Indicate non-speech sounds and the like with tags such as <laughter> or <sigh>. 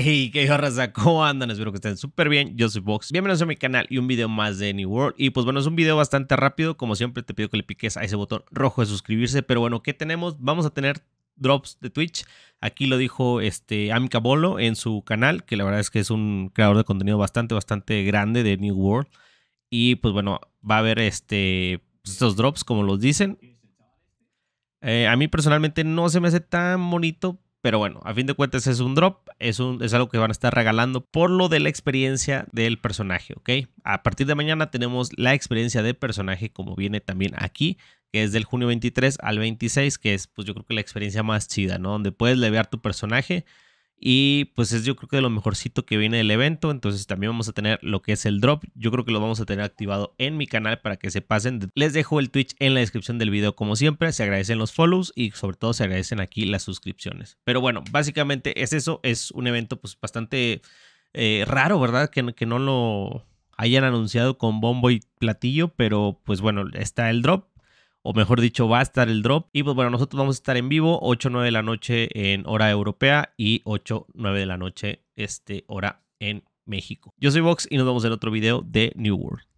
Hey, <laughs> qué raza, ¿cómo andan? Espero que estén súper bien, yo soy Vox, bienvenidos a mi canal y un video más de New World y pues bueno, es un video bastante rápido, como siempre te pido que le piques a ese botón rojo de suscribirse, pero bueno, ¿qué tenemos? Vamos a tener drops de Twitch, aquí lo dijo este Bolo en su canal, que la verdad es que es un creador de contenido bastante, bastante grande de New World y pues bueno, va a haber este, estos drops como los dicen. Eh, a mí personalmente no se me hace tan bonito, pero bueno, a fin de cuentas es un drop, es, un, es algo que van a estar regalando por lo de la experiencia del personaje, ¿ok? A partir de mañana tenemos la experiencia de personaje como viene también aquí, que es del junio 23 al 26, que es pues yo creo que la experiencia más chida, ¿no? Donde puedes levear tu personaje y pues es yo creo que lo mejorcito que viene del evento. Entonces también vamos a tener lo que es el drop. Yo creo que lo vamos a tener activado en mi canal para que se pasen. Les dejo el Twitch en la descripción del video como siempre. Se agradecen los follows y sobre todo se agradecen aquí las suscripciones. Pero bueno, básicamente es eso. Es un evento pues bastante eh, raro, ¿verdad? Que, que no lo hayan anunciado con bombo y platillo. Pero pues bueno, está el drop o mejor dicho, va a estar el drop. Y pues bueno, nosotros vamos a estar en vivo 8, 9 de la noche en hora europea y 8, 9 de la noche este hora en México. Yo soy Vox y nos vemos en otro video de New World.